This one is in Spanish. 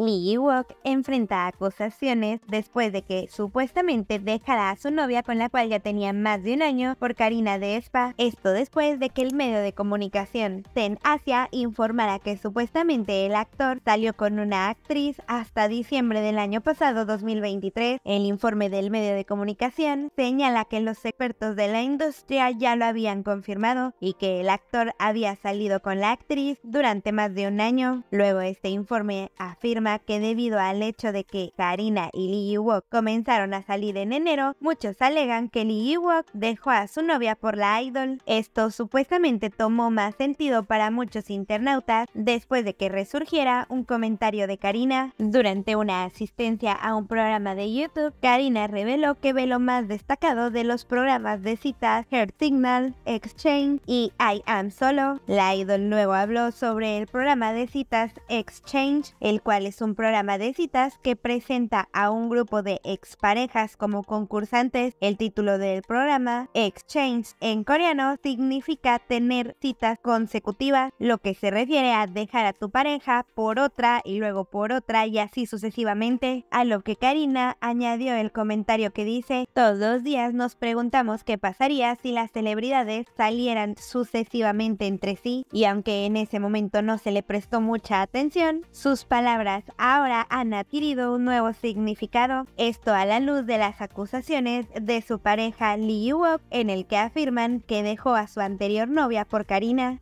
Lee Ewok enfrenta acusaciones después de que supuestamente dejara a su novia con la cual ya tenía más de un año por Karina de Spa, esto después de que el medio de comunicación Ten Asia informara que supuestamente el actor salió con una actriz hasta diciembre del año pasado 2023. El informe del medio de comunicación señala que los expertos de la industria ya lo habían confirmado y que el actor había salido con la actriz durante más de un año. Luego este informe afirma que debido al hecho de que Karina y Lee walk comenzaron a salir en enero, muchos alegan que Lee walk dejó a su novia por la idol. Esto supuestamente tomó más sentido para muchos internautas después de que resurgiera un comentario de Karina. Durante una asistencia a un programa de YouTube, Karina reveló que ve lo más destacado de los programas de citas Heart Signal, Exchange y I Am Solo. La idol luego habló sobre el programa de citas Exchange, el cual es un programa de citas que presenta a un grupo de exparejas como concursantes. El título del programa, Exchange, en coreano significa tener citas consecutivas, lo que se refiere a dejar a tu pareja por otra y luego por otra y así sucesivamente, a lo que Karina añadió el comentario que dice, todos los días nos preguntamos qué pasaría si las celebridades salieran sucesivamente entre sí y aunque en ese momento no se le prestó mucha atención, sus palabras ahora han adquirido un nuevo significado, esto a la luz de las acusaciones de su pareja Lee Wook, en el que afirman que dejó a su anterior novia por Karina.